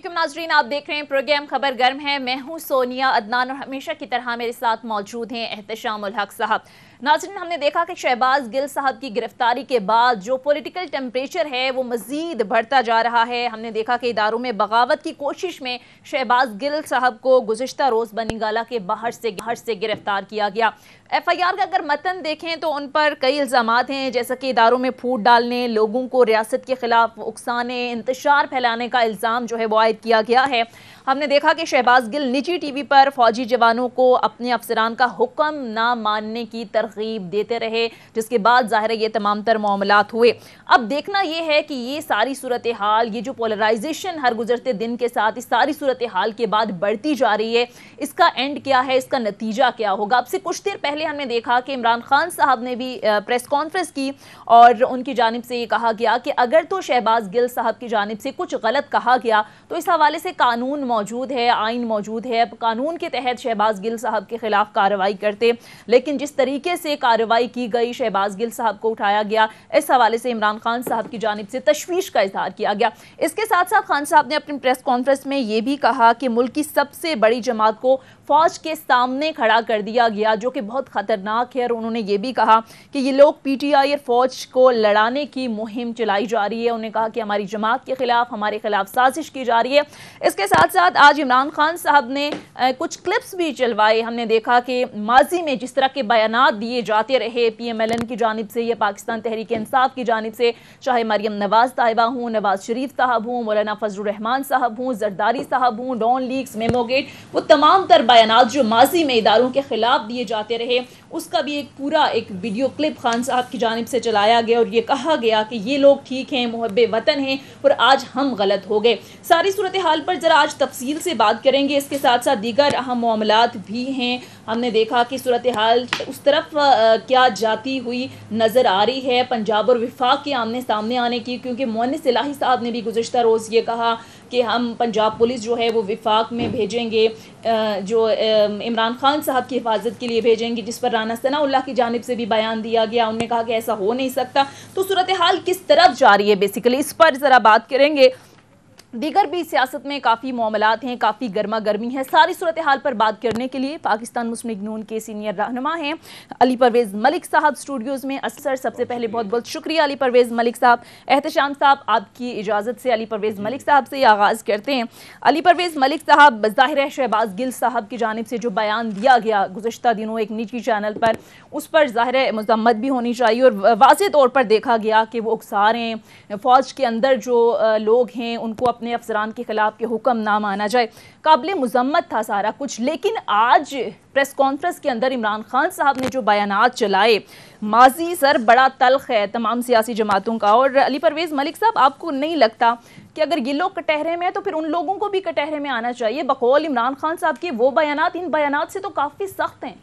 असलम नाजरीन आप देख रहे हैं प्रोग्राम खबर गर्म है मैं हूं सोनिया अदनान और हमेशा की तरह मेरे साथ मौजूद हैं एहतशाम हक साहब नाजरीन हमने देखा कि शहबाज गिल साहब की गिरफ्तारी के बाद जो पॉलिटिकल टेम्परेचर है वो मज़ीद बढ़ता जा रहा है हमने देखा कि इदारों में बगावत की कोशिश में शहबाज गिल साहब को गुजशत रोज़ बनीगाला के बाहर से बाहर से गिरफ्तार किया गया एफ आई आर का अगर मतन देखें तो उन पर कई इल्ज़ाम हैं जैसा कि इदारों में फूट डालने लोगों को रियासत के खिलाफ उकसाने इंतशार फैलाने का इल्ज़ाम जो है वो आयद किया गया है हमने देखा कि शहबाज गिल निजी टीवी पर फौजी जवानों को अपने अफसरान का हुक्म ना मानने की तरगीब देते रहे जिसके बाद ज़ाहिर ये तमाम तर मामला हुए अब देखना यह है कि ये सारी सूरत हाल ये जो पोलराइजेशन हर गुजरते दिन के साथ इस सारी सूरत हाल के बाद बढ़ती जा रही है इसका एंड क्या है इसका नतीजा क्या होगा अब से कुछ देर पहले हमने देखा कि इमरान खान साहब ने भी प्रेस कॉन्फ्रेंस की और उनकी जानब से ये कहा गया कि अगर तो शहबाज गिल साहब की जानब से कुछ गलत कहा गया तो इस हवाले से कानून मौजूद है आइन मौजूद है कानून के तहत शहबाज गिल साहब के खिलाफ कार्रवाई करते लेकिन जिस तरीके से कार्रवाई की गई शहबाज गिल साहब को उठाया गया इस हवाले से इमरान खान साहब की जानब से तशवीश का इजहार किया गया इसके साथ साथ खान साहब ने अपनी प्रेस कॉन्फ्रेंस में ये भी कहा कि मुल्क की सबसे बड़ी जमात को फौज के सामने खड़ा कर दिया गया जो कि बहुत खतरनाक है और उन्होंने ये भी कहा कि ये लोग पीटीआई और फौज को लड़ाने की मुहिम चलाई जा रही है उन्होंने कहा कि हमारी जमात के खिलाफ हमारे खिलाफ साजिश की जा रही है इसके साथ साथ साथ आज इमरान खान साहब ने कुछ क्लिप्स भी चलवाए हमने देखा कि माजी में जिस तरह के बयान दिए जाते रहे पी एम एल एन की जानब से या पाकिस्तान तहरीक इंसाफ की जानब से चाहे मरियम नवाज़ साहिबा हूँ नवाज़ शरीफ साहब हूँ मौलाना फजलरहमान साहब हूँ जरदारी साहब हूँ डॉन लीग्स मेमोगेट वो तमाम तर बयान जो माजी में इदारों के ख़िलाफ़ दिए जाते रहे उसका भी एक पूरा एक वीडियो क्लिप खान साहब की जानब से चलाया गया और ये कहा गया कि ये लोग ठीक हैं मुहब वतन हैं और आज हम गलत हो गए सारी सूरत हाल पर ज़रा आज तफ तफसील से बात करेंगे इसके साथ साथ दीगर अहम मामला भी हैं हमने देखा कि सूरत हाल उस तरफ क्या जाती हुई नज़र आ रही है पंजाब और विफाक के आमने सामने आने की क्योंकि मोन सिलाही साहब ने भी गुजशत रोज़ ये कहा कि हम पंजाब पुलिस जो है वो विफाक में भेजेंगे जो इमरान खान साहब की हिफाजत के लिए भेजेंगे जिस पर राना सनाउल्ला की जानब से भी बयान दिया गया उन्होंने कहा कि ऐसा हो नहीं सकता तो सूरत हाल किस तरफ जा रही है बेसिकली इस पर ज़रा बात करेंगे दीगर भी सियासत में काफ़ी मामलात हैं काफ़ी गर्मा गर्मी है सारी सूरत हाल पर बात करने के लिए पाकिस्तान मुस्लिम नून के सीनियर रहनमा हैं अली परवेज़ मलिक साहब स्टूडियोज़ में असर सबसे पहले बहुत बहुत शुक्रिया अली परवेज़ मलिक साहब एहतशाम साहब आपकी इजाज़त से अली परवेज़ मलिक साहब से आगाज़ करते हैं अली परवेज़ मलिक साहब ज़ाहिर शहबाज गिल साहब की जानब से जो बयान दिया गया गुजशत दिनों एक निजी चैनल पर उस पर ज़ाहिर मजम्मत भी होनी चाहिए और वाज तौर पर देखा गया कि वो उकसार हैं फ़ौज के अंदर जो लोग हैं उनको अपने अफसरान के ख़िलाफ़ के हुक्म ना माना जाए काबिल मजम्मत था सारा कुछ लेकिन आज प्रेस कॉन्फ्रेंस के अंदर इमरान खान साहब ने जो बयान चलाए माजी सर बड़ा तलख है तमाम सियासी जमातों का और अली परवेज़ मलिक साहब आपको नहीं लगता कि अगर ये लोग कटहरे में है तो फिर उन लोगों को भी कटहरे में आना चाहिए बकौल इमरान खान साहब के वो बयान इन बयान से तो काफ़ी सख्त हैं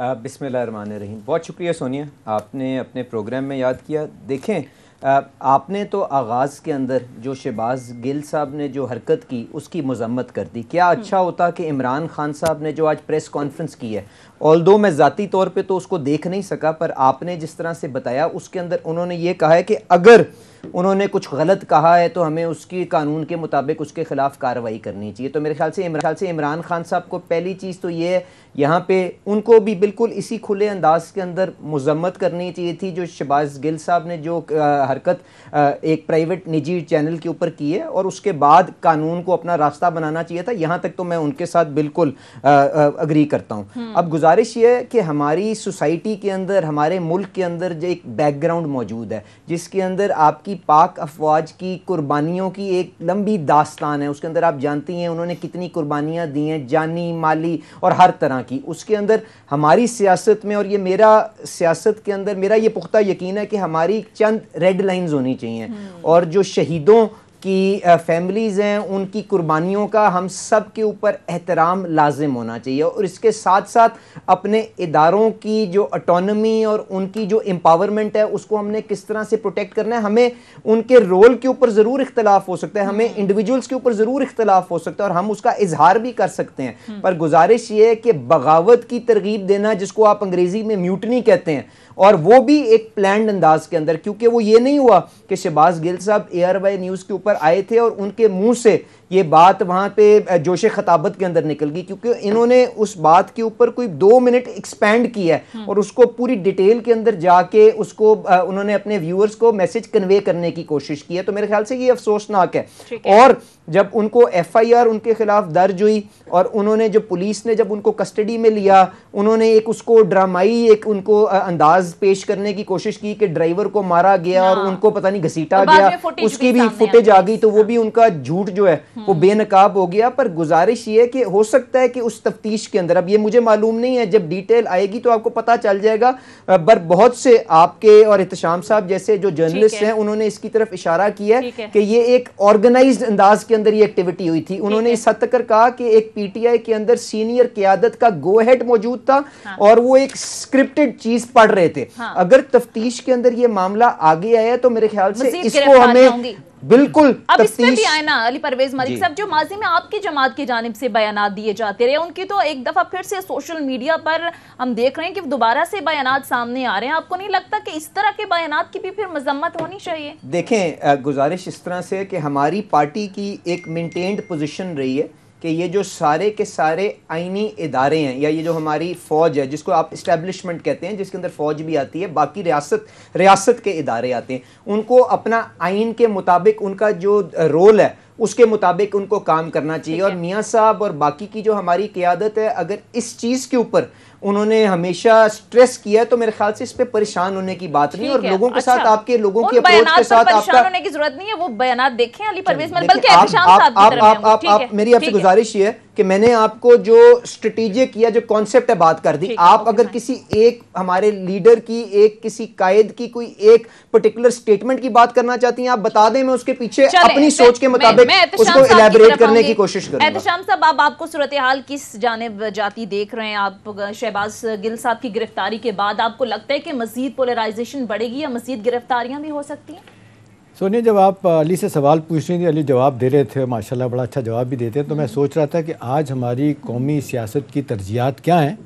बिसमिल्ल रहीम बहुत शुक्रिया सोनिया आपने अपने प्रोग्राम में याद किया देखें आपने तो आगाज़ के अंदर जो शहबाज गिल साहब ने जो हरकत की उसकी मजम्मत कर दी क्या हम्म। अच्छा होता कि इमरान खान साहब ने जो आज प्रेस कॉन्फ्रेंस की है ऑल दो मैं ज़ाती तौर पे तो उसको देख नहीं सका पर आपने जिस तरह से बताया उसके अंदर उन्होंने ये कहा है कि अगर उन्होंने कुछ गलत कहा है तो हमें उसकी कानून के मुताबिक उसके ख़िलाफ़ कार्रवाई करनी चाहिए तो मेरे ख्याल से ख्याल से इमरान खान साहब को पहली चीज़ तो ये है यहाँ पे उनको भी बिल्कुल इसी खुले अंदाज के अंदर मजम्मत करनी चाहिए थी जो शबाज गिल साहब ने जो आ, हरकत आ, एक प्राइवेट निजी चैनल के ऊपर की है और उसके बाद कानून को अपना रास्ता बनाना चाहिए था यहाँ तक तो मैं उनके साथ बिल्कुल अग्री करता हूँ हम्म। अब गुजारिश ये है कि हमारी सोसाइटी के अंदर हमारे मुल्क के अंदर जो एक बैकग्राउंड मौजूद है जिसके अंदर आपकी की पाक अफवाज की कुर्बानियों की एक लंबी दास्तान है उसके अंदर आप जानती हैं उन्होंने कितनी कुर्बानियां दी हैं जानी माली और हर तरह की उसके अंदर हमारी सियासत में और ये मेरा सियासत के अंदर मेरा ये पुख्ता यकीन है कि हमारी चंद रेड लाइन होनी चाहिए हम्म। और जो शहीदों की फैमिलीज़ हैं उनकी कुर्बानियों का हम सब के ऊपर एहतराम लाजिम होना चाहिए और इसके साथ साथ अपने इदारों की जो अटोनमी और उनकी जो एम्पावरमेंट है उसको हमने किस तरह से प्रोटेक्ट करना है हमें उनके रोल के ऊपर ज़रूर इख्तलाफ हो सकता है हमें इंडिविजुअल्स हम्म। के ऊपर ज़रूर इख्तलाफ हो सकता है और हम उसका इजहार भी कर सकते हैं हम्म। पर गुजारिश ये है कि बगावत की तरगीब देना जिसको आप अंग्रेज़ी में म्यूटनी कहते हैं और वो भी एक प्लैंड अंदाज के अंदर क्योंकि वो ये नहीं हुआ कि शहबाज गिल साहब एयर वाई न्यूज़ के ऊपर आए थे और उनके मुंह से ये बात वहाँ पे जोश खताबत के अंदर निकल गई क्योंकि इन्होंने उस बात के ऊपर कोई दो मिनट एक्सपैंड किया है हम्म। और उसको पूरी डिटेल के अंदर जाके उसको उन्होंने अपने व्यूअर्स को मैसेज कन्वे करने की कोशिश की है तो मेरे ख्याल से ये अफसोसनाक है, है। और जब उनको एफ आई आर उनके खिलाफ दर्ज हुई और उन्होंने जो पुलिस ने जब उनको कस्टडी में लिया उन्होंने एक उसको ड्रामाई एक उनको अंदाज पेश करने की कोशिश की कि ड्राइवर को मारा गया और हाँ। उनको पता नहीं घसीटा गया उसकी भी फुटेज आ गई तो वो भी उनका झूठ जो है वो बेनकाब हो गया पर गुजारिश ये कि हो सकता है कि उस तफ्तीश के अंदर अब ये मुझे मालूम नहीं है जब डिटेल आएगी तो आपको पता चल जाएगा पर बहुत से आपके और इतशाम साहब जैसे जो जर्नलिस्ट हैं उन्होंने इसकी तरफ इशारा किया है कि ये एक ऑर्गेनाइज अंदाज के अंदर ये एक्टिविटी हुई थी उन्होंने इस हद तक कहा कि एक पीटीआई के अंदर सीनियर क्यादत का गो हेड मौजूद था हाँ। और वो एक स्क्रिप्टेड चीज पढ़ रहे थे हाँ। अगर तफ्तीश के अंदर ये मामला आगे आया तो मेरे ख्याल से इसको हमें बिल्कुल अब इसमें भी आए ना अली परवेज मलिक साहब जो माजी में आपकी जमात की जानब से बयान दिए जाते रहे उनकी तो एक दफा फिर से सोशल मीडिया पर हम देख रहे हैं कि दोबारा से बयान सामने आ रहे हैं आपको नहीं लगता कि इस तरह के बयान की भी फिर मजम्मत होनी चाहिए देखें गुजारिश इस तरह से कि हमारी पार्टी की एक मेनटेन्ड पोजिशन रही है कि ये जो सारे के सारे आइनी इदारे हैं या ये जो हमारी फ़ौज है जिसको आप इस्टेब्लिशमेंट कहते हैं जिसके अंदर फ़ौज भी आती है बाकी रियासत रियासत के इदारे आते हैं उनको अपना आइन के मुताबिक उनका जो रोल है उसके मुताबिक उनको काम करना चाहिए और मियाँ साहब और बाकी की जो हमारी क़्यादत है अगर इस चीज़ के ऊपर उन्होंने हमेशा स्ट्रेस किया तो मेरे ख्याल से इस पे परेशान होने की बात नहीं और लोगों के अच्छा, साथ आपके लोगों की अप्रोच के साथ आपका होने की जरूरत नहीं है वो बयान देखें अली परवेज मेरी आपसे गुजारिश ये है कि मैंने आपको जो स्ट्रेटेजिक या जो कॉन्सेप्ट है बात कर दी आप अगर किसी एक हमारे लीडर की एक किसी कायद की कोई एक पर्टिकुलर स्टेटमेंट की बात करना चाहती हैं आप बता दें मैं उसके पीछे अपनी सोच के मुताबिक उसको इलेबोरेट करने की कोशिश करूंगा एहतशाम साहब आप आपको सूरत हाल किस जानब जाती देख रहे हैं आप शहबाज गिल साहब की गिरफ्तारी के बाद आपको लगता है कि मजीद पोलराइजेशन बढ़ेगी या मजीद गिरफ्तारियाँ भी हो सकती हैं सोनिया जब आप अली से सवाल पूछ रही थी अली जवाब दे रहे थे माशाल्लाह बड़ा अच्छा जवाब भी देते हैं तो मैं सोच रहा था कि आज हमारी कौमी सियासत की तरजीहत क्या हैं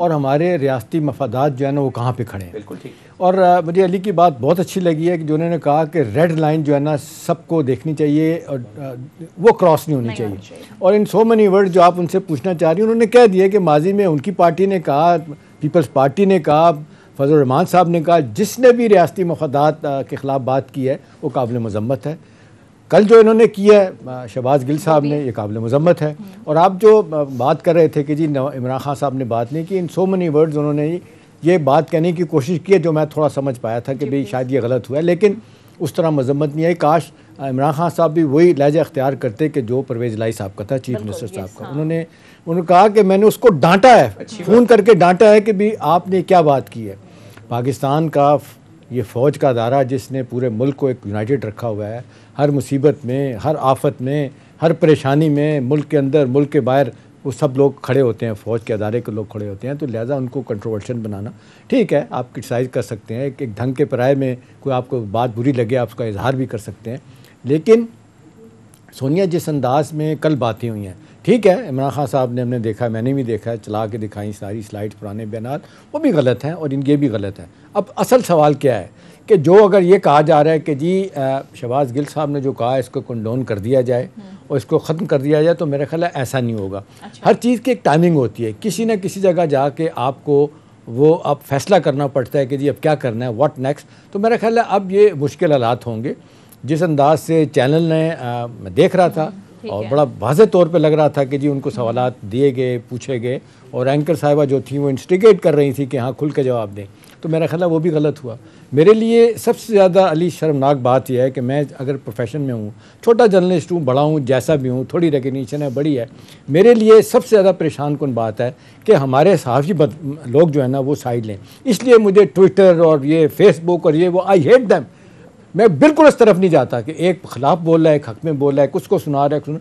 और हमारे रियाती मफादात जो है ना वो कहाँ पे खड़े हैं बिल्कुल ठीक और आ, मुझे अली की बात बहुत अच्छी लगी है कि जो उन्होंने कहा कि रेड लाइन जो है ना सबको देखनी चाहिए और आ, वो क्रॉस नहीं होनी चाहिए।, चाहिए और इन सो मनी वर्ड जो आप उनसे पूछना चाह रही हैं उन्होंने कह दिया कि माजी में उनकी पार्टी ने कहा पीपल्स पार्टी ने कहा फजल रहमान साहब ने कहा जिसने भी रियासती मफादात के ख़िलाफ़ बात की है वो काबिल मजम्मत है कल जो इन्होंने किया है शहबाज गिल साहब ने यह काबिल मजम्मत है हम्म। और आप जो बात कर रहे थे कि जी इमरान खान साहब ने बात नहीं की इन सो मनी वर्ड्स उन्होंने ये बात कहने की कोशिश की है जो मैं थोड़ा समझ पाया था कि भाई शायद ये गलत हुआ है लेकिन उस तरह मजम्मत नहीं आई काश इमरान खान साहब भी वही लहजा अख्तियार करते कि जो परवेज लाई साहब का था चीफ मिनिस्टर साहब का हाँ। उन्होंने उन्होंने कहा कि मैंने उसको डांटा है फ़ोन अच्छा। करके डांटा है कि भाई आपने क्या बात की है पाकिस्तान का ये फ़ौज का अदारा जिसने पूरे मुल्क को एक यूनाइटेड रखा हुआ है हर मुसीबत में हर आफत में हर परेशानी में मुल्क के अंदर मुल्क के बाहर वो सब लोग खड़े होते हैं फ़ौज के अदारे के लोग खड़े होते हैं तो लिहाजा उनको कंट्रोवर्शन बनाना ठीक है आप क्रिटिसाइज़ कर सकते हैं एक, ढंग के पराये में कोई आपको बात बुरी लगे आप उसका इजहार भी कर सकते हैं लेकिन सोनिया जिस अंदाज में कल बातें हुई हैं ठीक है इमरान खान साहब ने हमने देखा मैंने भी देखा है चला के दिखाई सारी स्लाइड्स पुराने बयान वो भी गलत हैं और इनके भी गलत हैं अब असल सवाल क्या है कि जो अगर ये कहा जा रहा है कि जी शहबाज़ गिल साहब ने जो कहा इसको कंडोन कर दिया जाए हम्म। और इसको ख़त्म कर दिया जाए तो मेरा ख्याल है ऐसा नहीं होगा अच्छा। हर चीज़ की एक टाइमिंग होती है किसी न किसी जगह जाके आपको वो अब फैसला करना पड़ता है कि जी अब क्या करना है वाट नेक्स्ट तो मेरा ख्याल है अब ये मुश्किल हालात होंगे जिस अंदाज से चैनल ने आ, मैं देख रहा था हम्म। और बड़ा वाजे तौर पे लग रहा था कि जी उनको सवाल दिए गए पूछे गए और एंकर साहिबा जो थी वो इंस्टिगेट कर रही थी कि हाँ खुल के जवाब दें तो मेरा ख्याल वो भी गलत हुआ मेरे लिए सबसे ज़्यादा अली शर्मनाक बात यह है कि मैं अगर प्रोफेशन में हूँ छोटा जर्नलिस्ट हूँ बड़ा हूँ जैसा भी हूँ थोड़ी रिकग्निशन है बड़ी है मेरे लिए सबसे ज़्यादा परेशान कन बात है कि हमारे सहाफ़ी लोग जो है ना वो साइड लें इसलिए मुझे ट्विटर और ये फेसबुक और ये वो आई हेट दैम मैं बिल्कुल इस तरफ नहीं जाता कि एक खिलाफ बोल रहा है एक हक में बोल रहा है कुछ को सुना रहा है सुन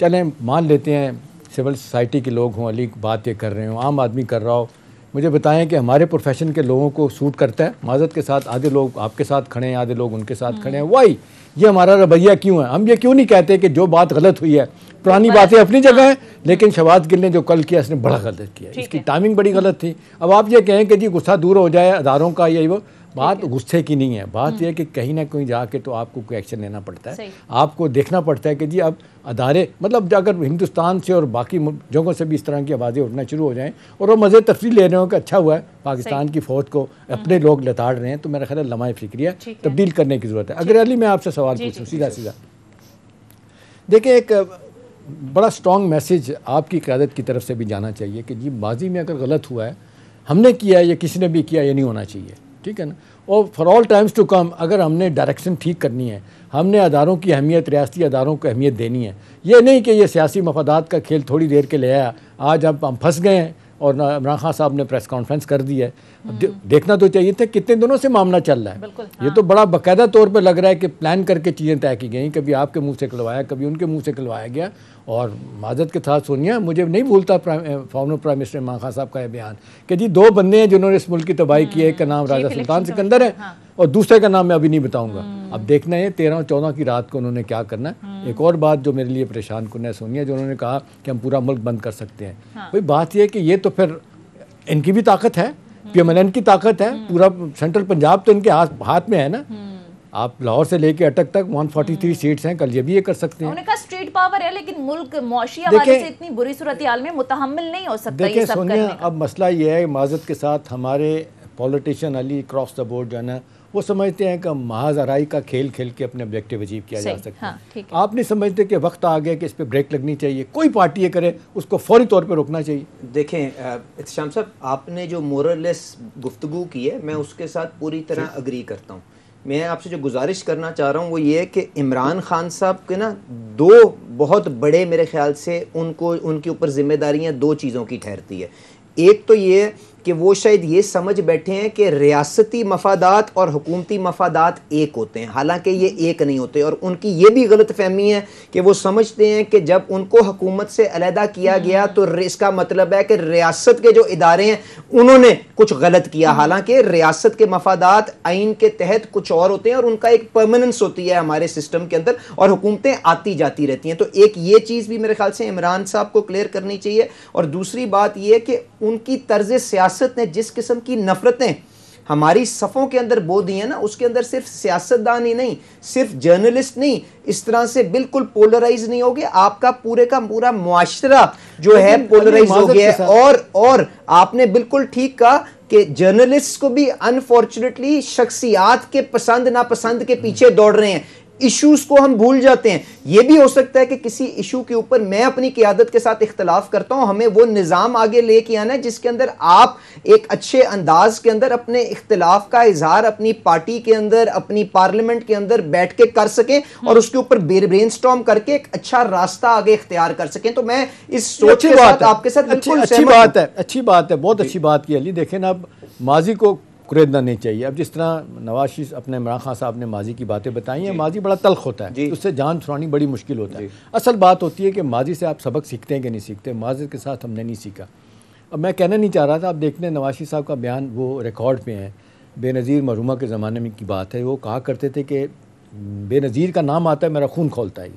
चलें मान लेते हैं सिविल सोसाइटी के लोग हों अली बात ये कर रहे हों आम आदमी कर रहा हो मुझे बताएं कि हमारे प्रोफेशन के लोगों को सूट करता है माजत के साथ आधे लोग आपके साथ खड़े हैं आधे लोग उनके साथ खड़े हैं वाई ये हमारा रवैया क्यों है हम ये क्यों नहीं कहते कि जो बात गलत हुई है पुरानी बातें अपनी जगह हाँ। हैं लेकिन शवाद गिल ने जो कल किया इसने बड़ा गलत किया इसकी टाइमिंग बड़ी गलत थी अब आप ये कहें कि जी गुस्सा दूर हो जाए अदारों का यही वो बात गुस्से की नहीं है बात हम्म। यह है कि कहीं ना कहीं जाके तो आपको कोई एक्शन लेना पड़ता है आपको देखना पड़ता है कि जी अब अदारे मतलब अगर हिंदुस्तान से और बाकी जगहों से भी इस तरह की आवाज़ें उठना शुरू हो जाएं और वो मज़े तफरी ले रहे हो कि अच्छा हुआ है पाकिस्तान की फ़ौज को अपने हम्म। लोग लताड़ रहे हैं तो मेरा ख्याल लमाए फिक्रिया तब्दील करने की ज़रूरत है अगर अली मैं आपसे सवाल पूछूँ सीधा सीधा देखिए एक बड़ा स्ट्रॉन्ग मैसेज आपकी क्यादत की तरफ से भी जाना चाहिए कि जी माजी में अगर गलत हुआ है हमने किया है या किसी ने भी किया ये नहीं होना चाहिए ठीक है ना और for all times to come अगर हमने डायरेक्शन ठीक करनी है हमने अदारों की अहमियत रियासती अदारों को अहमियत देनी है ये नहीं कि ये सियासी मफादात का खेल थोड़ी देर के ले आया आज अब हम फंस गए हैं और इमरान खान साहब ने प्रेस कॉन्फ्रेंस कर दी है दे, हम्म। देखना तो चाहिए था कितने दिनों से मामला चल रहा है हाँ। ये तो बड़ा बाकायदा तौर पर लग रहा है कि प्लान करके चीज़ें तय की गई कभी आपके मुंह से खिलवाया कभी उनके मुंह से खिलवाया गया और माजत के साथ सोनिया मुझे नहीं भूलता former prime minister Imran Khan sahab का यह बयान कि जी दो बंदे हैं जिन्होंने इस मुल्क की तबाही की है एक का नाम हम्म, राजा सुल्तान सिकंदर है हाँ। और दूसरे का नाम मैं अभी नहीं बताऊंगा हम्म। अब देखना है तेरह और चौदह की रात को उन्होंने क्या करना है हम्म। एक और बात जो मेरे लिए परेशान करना है सोनिया जो उन्होंने कहा कि हम पूरा मुल्क बंद कर सकते हैं हाँ। भाई बात यह है कि ये तो फिर इनकी भी ताकत है पी की ताकत है पूरा सेंट्रल पंजाब तो इनके हाथ हाथ में है ना आप लाहौर से लेके अटक तक 143 हम्म। सीट्स हैं कल ये भी ये कर सकते हैं कहा स्ट्रीट पावर है लेकिन मुल्क से इतनी बुरी सूरत में मुतहमल नहीं हो सकता देखिए सोनिया अब मसला ये है माजत के साथ हमारे politician all across the board जो है वो समझते हैं कि महाज आरई का खेल खेल के अपने ऑब्जेक्टिव अचीव किया जा सकता हाँ, है आप नहीं समझते कि वक्त आ गया कि इस पर ब्रेक लगनी चाहिए कोई पार्टी ये करे उसको फौरी तौर पर रोकना चाहिए देखें इतशाम साहब आपने जो मोरलेस गुफ्तु की है मैं उसके साथ पूरी तरह अग्री करता हूँ मैं आपसे जो गुजारिश करना चाह रहा हूँ वो ये है कि इमरान खान साहब के ना दो बहुत बड़े मेरे ख्याल से उनको उनके ऊपर ज़िम्मेदारियाँ दो चीज़ों की ठहरती है एक तो ये कि वो शायद ये समझ बैठे हैं कि रियासती मफादात और हुकूमती मफादात एक होते हैं हालांकि ये एक नहीं होते और उनकी ये भी गलत फहमी है कि वो समझते हैं कि जब उनको हुकूमत से अलहदा किया हम्म। गया तो इसका मतलब है कि रियासत के जो इदारे हैं उन्होंने कुछ गलत किया हम्म। हालांकि रियासत के मफादात आइन के तहत कुछ और होते हैं और उनका एक परमानेंस होती है हमारे सिस्टम के अंदर और हुकूमतें आती जाती रहती हैं तो एक ये चीज़ भी मेरे ख्याल से इमरान साहब को क्लियर करनी चाहिए और दूसरी बात यह कि उनकी तर्ज सियासत सियासत ने जिस किस्म की नफ़रतें हमारी सफ़ों के अंदर बो दी हैं ना उसके अंदर सिर्फ सियासतदान ही नहीं सिर्फ जर्नलिस्ट नहीं इस तरह से बिल्कुल पोलराइज नहीं हो गया आपका पूरे का पूरा मुआशरा जो है पोलराइज हो गया है और और आपने बिल्कुल ठीक कहा कि जर्नलिस्ट को भी अनफॉर्चुनेटली शख्सियात के पसंद ना पसंद के पीछे दौड़ रहे हैं इश्यूज को हम भूल जाते हैं यह भी हो सकता है कि किसी इशू के ऊपर मैं अपनी क्यादत के साथ इख्तलाफ करता हूं हमें वो निज़ाम आगे लेके आना है जिसके अंदर आप एक अच्छे अंदाज के अंदर अपने इख्तलाफ का इजहार अपनी पार्टी के अंदर अपनी पार्लियामेंट के अंदर बैठ के कर सकें और उसके ऊपर ब्रेन स्टॉम करके एक अच्छा रास्ता आगे इख्तियार कर सकें तो मैं इस सोच के साथ आपके साथ अच्छी बात है अच्छी बात है बहुत अच्छी बात की अली देखें ना माजी को कुरेदना नहीं चाहिए अब जिस तरह नवाशी अपने इमरान खान साहब ने माजी की बातें बताई हैं माजी बड़ा तल्ख होता है उससे जान छुड़ानी बड़ी मुश्किल होता है असल बात होती है कि माजी से आप सबक सीखते हैं कि नहीं सीखते माजी के साथ हमने नहीं सीखा अब मैं कहना नहीं चाह रहा था आप देखने हैं नवाशी साहब का बयान वो रिकॉर्ड पे है बेनज़ीर मरूमा के ज़माने में की बात है वो कहा करते थे कि बेनज़ीर का नाम आता है मेरा खून खोलता है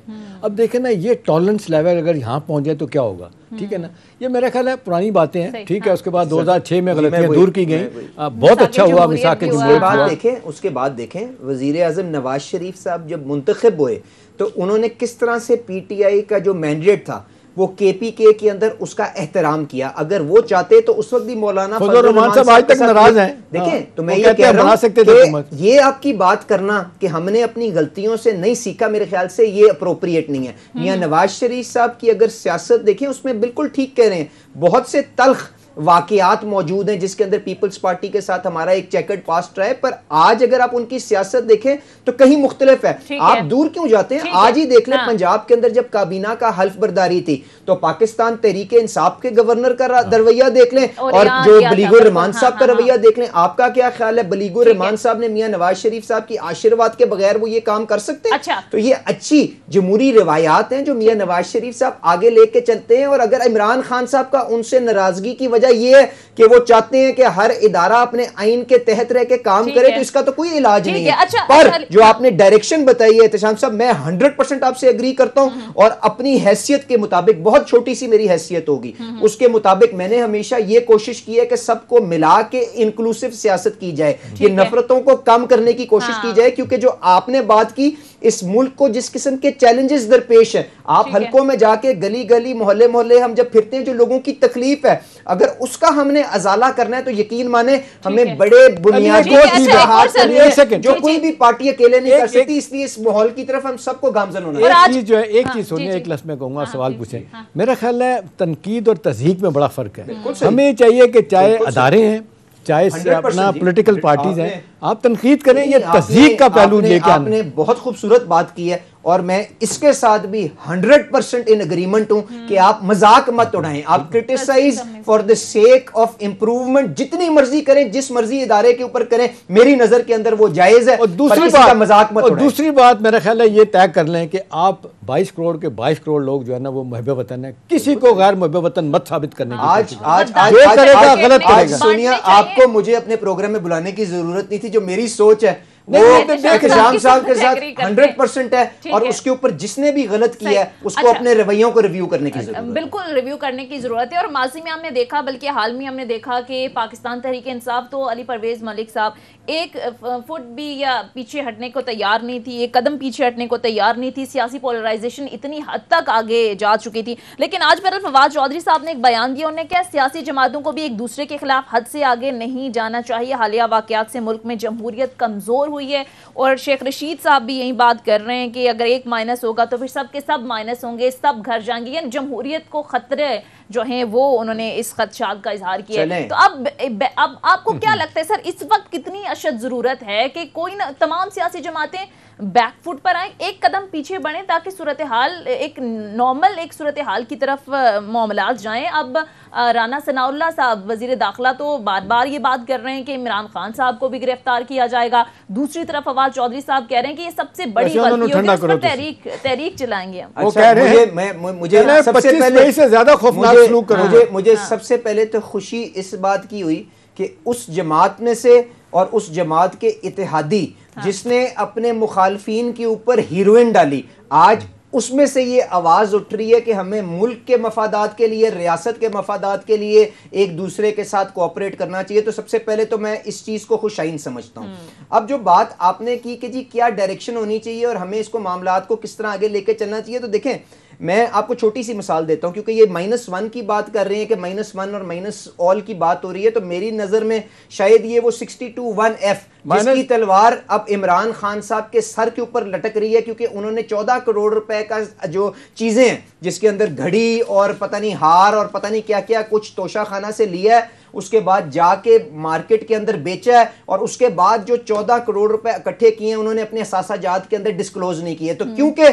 अब देखें ना ये टॉलरेंस लेवल अगर यहाँ पहुँच जाए तो क्या होगा ठीक है ना ये मेरा ख्याल है पुरानी बातें हैं ठीक है हाँ। उसके बाद 2006 में गलतियाँ दूर की गई बहुत अच्छा हुआ मिसा के बाद देखें उसके बाद देखें वजीर अजम नवाज शरीफ साहब जब मुंतखब हुए तो उन्होंने किस तरह से पी टी आई का जो मैंडेट था वो पी के अंदर उसका एहतराम किया अगर वो चाहते तो उस वक्त भी मौलाना रहमान साहब आज तक नाराज हैं देखें हाँ। तो मैं ये कह रहा हूँ ये आपकी बात करना कि हमने अपनी गलतियों से नहीं सीखा मेरे ख्याल से ये अप्रोप्रिएट नहीं है मियाँ हम्म। नवाज शरीफ साहब की अगर सियासत देखें उसमें बिल्कुल ठीक कह रहे हैं बहुत से तलख वाकयात मौजूद हैं जिसके अंदर पीपल्स पार्टी के साथ हमारा एक चेकर्ड पास्ट रहा है पर आज अगर आप उनकी सियासत देखें तो कहीं मुख्तलिफ है आप है। दूर क्यों जाते हैं आज ही देख लें हाँ। पंजाब के अंदर जब काबीना का हल्फ बर्दारी थी तो पाकिस्तान तहरीक इंसाफ के गवर्नर का हाँ। रवैया देख लें और, जो बलीगुर रहमान हाँ, साहब का रवैया देख लें आपका क्या ख्याल है बलीगुर रहमान साहब ने मियाँ नवाज शरीफ साहब की आशीर्वाद के बगैर वो ये काम कर सकते हैं अच्छा। तो ये अच्छी जमहूरी रिवायात हैं जो मियाँ नवाज शरीफ साहब आगे लेके चलते हैं और अगर इमरान खान साहब का उनसे नाराजगी की वजह फायदा ये है कि वो चाहते हैं कि हर इदारा अपने आइन के तहत रह के काम करे तो इसका तो कोई इलाज नहीं है अच्छा, पर अच्छा। जो आपने डायरेक्शन बताई है एहतशाम साहब मैं हंड्रेड परसेंट आपसे एग्री करता हूँ हम्म। और अपनी हैसियत के मुताबिक बहुत छोटी सी मेरी हैसियत होगी हम्म। उसके मुताबिक मैंने हमेशा ये कोशिश की है कि सबको मिला के इंक्लूसिव सियासत की जाए ये नफरतों को कम करने की कोशिश की हाँ। जाए क्योंकि जो आपने बात की इस मुल्क को जिस किस्म के चैलेंजेस दरपेश हैं आप हलकों में जाके गली गली मोहल्ले मोहल्ले हम जब फिरते हैं जो लोगों की तकलीफ है अगर उसका हमने अजाला करना है तो यकीन माने हमें बड़े बुनियादी अच्छा, जो कोई भी पार्टी अकेले नहीं कर सकती इसलिए इस माहौल की तरफ हम सबको गामजन होना चीज जो है एक हाँ, चीज सुनिए एक लफ्ज में कहूंगा हाँ, सवाल पूछे हाँ। मेरा ख्याल है तनकीद और तजहीक में बड़ा फर्क है हमें चाहिए कि चाहे अदारे हैं चाहे अपना पोलिटिकल पार्टीज हैं आप तनकीद करें यह तस्दीक का पहलू लेकर आपने बहुत खूबसूरत बात की है और मैं इसके साथ भी हंड्रेड परसेंट इन अग्रीमेंट हूं कि आप मजाक मत उड़ाएं आप criticise for the sake of improvement जितनी मर्जी करें जिस मर्जी इदारे के ऊपर करें मेरी नजर के अंदर वो जायज है और दूसरी बात मजाक मत और दूसरी बात मेरा ख्याल है ये तय कर लें कि आप बाईस करोड़ के बाईस करोड़ लोग जो है ना वो महब वतन है किसी को गैर महब वतन मत साबित करने आज आज आज गलत सोनिया आपको मुझे अपने प्रोग्राम में बुलाने की जरूरत नहीं थी थी जो मेरी सोच है वो शाम साहब के साथ हंड्रेड परसेंट है और उसके ऊपर जिसने भी गलत किया है उसको अच्छा। अपने रवैयों को रिव्यू करने की जरूरत बिल्कुल रिव्यू करने की जरूरत है और माजी में हमने देखा बल्कि हाल में हमने देखा कि पाकिस्तान तहरीक इंसाफ तो अली परवेज मलिक साहब एक फुट भी या पीछे हटने को तैयार नहीं थी एक कदम पीछे हटने को तैयार नहीं थी सियासी पोलराइजेशन इतनी हद तक आगे जा चुकी थी लेकिन आज बरल फवाद चौधरी साहब ने एक बयान दिया उन्होंने क्या सियासी जमातों को भी एक दूसरे के खिलाफ हद से आगे नहीं जाना चाहिए हालिया वाकत से मुल्क में जमहूरियत कमजोर हुई है और शेख रशीद साहब भी यही बात कर रहे हैं कि अगर एक माइनस होगा तो फिर सब के सब माइनस होंगे सब घर जाएंगे यानी जमहूरियत को खतरे जो हैं वो उन्होंने इस खदशात का इजहार किया है तो अब अब आपको क्या हम्म। लगता है सर इस वक्त कितनी अशद ज़रूरत है कि कोई ना तमाम सियासी जमातें बैकफुट पर आए एक कदम पीछे बढ़े ताकि सूरत हाल एक नॉर्मल एक सूरत हाल की तरफ मामला जाएँ अब राना सनाउल्ला साहब वजीर दाखिला तो बार बार ये बात कर रहे हैं कि इमरान खान साहब को भी गिरफ्तार किया जाएगा दूसरी तरफ आवाज चौधरी साहब कह रहे हैं कि ये सबसे बड़ी गलती तो तहरीक तहरीक चलाएंगे हम अच्छा, मुझे मुझे मुझे हाँ। सबसे पहले तो खुशी इस बात की हुई कि उस जमात में से और उस जमात के इतिहादी हाँ। जिसने अपने मुखालफिन के ऊपर हीरोइन डाली आज उसमें से ये आवाज़ उठ रही है कि हमें मुल्क के मफादात के लिए रियासत के मफादात के लिए एक दूसरे के साथ कोऑपरेट करना चाहिए तो सबसे पहले तो मैं इस चीज़ को खुशाइन समझता हूं हम्म। अब जो बात आपने की कि जी क्या डायरेक्शन होनी चाहिए और हमें इसको मामला को किस तरह आगे लेके चलना चाहिए तो देखें मैं आपको छोटी सी मिसाल देता हूँ क्योंकि ये माइनस वन की बात कर रहे हैं कि माइनस वन और माइनस ऑल की बात हो रही है तो मेरी नज़र में शायद ये वो सिक्सटी टू वन एफ जिसकी तलवार अब इमरान खान साहब के सर के ऊपर लटक रही है क्योंकि उन्होंने चौदह करोड़ रुपए का जो चीज़ें जिसके अंदर घड़ी और पता नहीं हार और पता नहीं क्या क्या कुछ तोशाखाना से लिया है उसके बाद जाके मार्केट के अंदर बेचा है और उसके बाद जो चौदह करोड़ रुपए इकट्ठे किए हैं उन्होंने अपने जात के अंदर डिस्कलोज नहीं किए तो हम्म। क्योंकि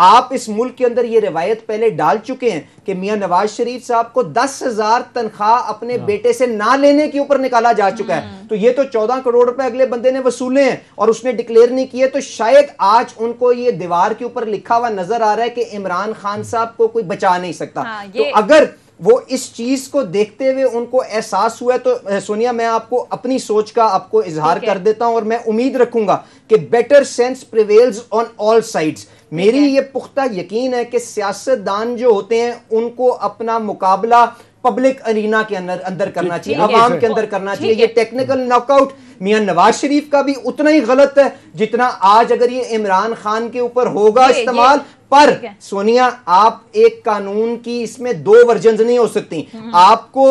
आप इस मुल्क के अंदर ये रिवायत पहले डाल चुके हैं कि मियां नवाज शरीफ साहब को दस हजार तनख्वाह अपने हाँ। बेटे से ना लेने के ऊपर निकाला जा चुका है हाँ। तो ये तो चौदह करोड़ रुपए अगले बंदे ने वसूले हैं और उसने डिक्लेयर नहीं किए तो शायद आज उनको ये दीवार के ऊपर लिखा हुआ नजर आ रहा है कि इमरान खान साहब को कोई बचा नहीं सकता हाँ, तो अगर वो इस चीज को देखते हुए उनको एहसास हुआ तो सोनिया मैं आपको अपनी सोच का आपको इजहार कर देता हूं और मैं उम्मीद रखूंगा कि better sense prevails on all sides मेरी ये पुख्ता यकीन है कि सियासतदान जो होते हैं उनको अपना मुकाबला पब्लिक अरीना के अंदर अंदर करना चाहिए आवाम के अंदर करना चाहिए ये टेक्निकल नॉकआउट मियां नवाज शरीफ का भी उतना ही गलत है जितना आज अगर ये इमरान खान के ऊपर होगा इस्तेमाल पर सोनिया आप एक कानून की इसमें दो वर्जन नहीं हो सकती हम्म। आपको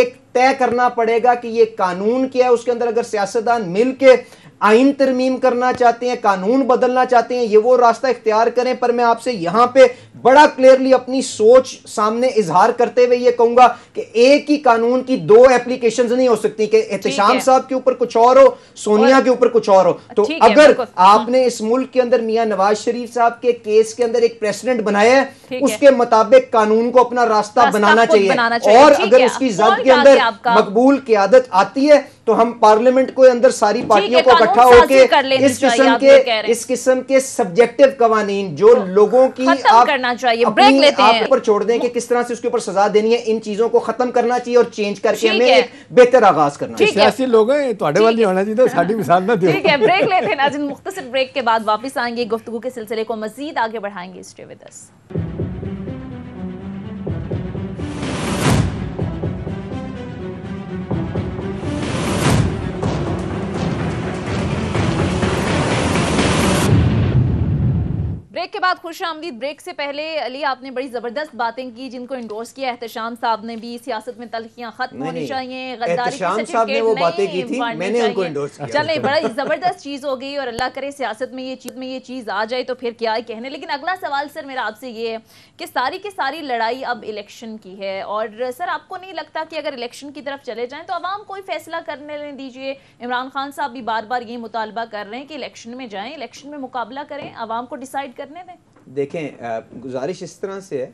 एक तय करना पड़ेगा कि ये कानून क्या है उसके अंदर अगर सियासतदान मिलके आइन तरमीम करना चाहते हैं कानून बदलना चाहते हैं ये वो रास्ता इख्तियार करें पर मैं आपसे यहां पे बड़ा क्लियरली अपनी सोच सामने इजहार करते हुए ये कहूंगा कि एक ही कानून की दो एप्लीकेशन नहीं हो सकती कि एहतम साहब के ऊपर कुछ कुछ और हो सोनिया के ऊपर कुछ और हो तो अगर हाँ। आपने इस मुल्क के अंदर मियां नवाज शरीफ साहब के केस के अंदर एक प्रेसिडेंट बनाया है उसके मुताबिक कानून को अपना रास्ता बनाना चाहिए और अगर उसकी जद के अंदर मकबूल की आदत आती है तो हम पार्लियामेंट को अंदर सारी पार्टियों को इकट्ठा होकर इस किस्म के इस किस्म के सब्जेक्टिव कवानी जो तो लोगों की आप करना चाहिए ब्रेक लेते आप ऊपर छोड़ दें कि किस तरह से उसके ऊपर सजा देनी है इन चीजों को खत्म करना चाहिए और चेंज करके हमें बेहतर आगाज करना चाहिए सियासी लोग हैं ਤੁਹਾਡੇ ब्रेक तो के बाद वापस आएंगे गुफ्तु के सिलसिले को मजीद आगे बढ़ाएंगे स्टे विद अस ब्रेक के बाद खुश आमदीद ब्रेक से पहले अली आपने बड़ी ज़बरदस्त बातें की जिनको इंडोर्स किया एहतान साहब ने भी सियासत में तलखियां खत्म होनी चाहिए चले बड़ा ज़बरदस्त चीज़ हो गई और अल्लाह करे सियासत में ये चीज़ में ये चीज़ आ जाए तो फिर क्या कहने लेकिन अगला सवाल सर मेरा आपसे ये है कि सारी की सारी लड़ाई अब इलेक्शन की है और सर आपको नहीं लगता कि अगर इलेक्शन की तरफ चले जाए तो आवाम कोई फैसला करने दीजिए इमरान खान साहब भी बार बार ये मुतालबा कर रहे हैं कि इलेक्शन में जाए इलेक्शन में मुकाबला करें आवाम को डिसाइड करने करने दें देखें गुजारिश इस तरह से है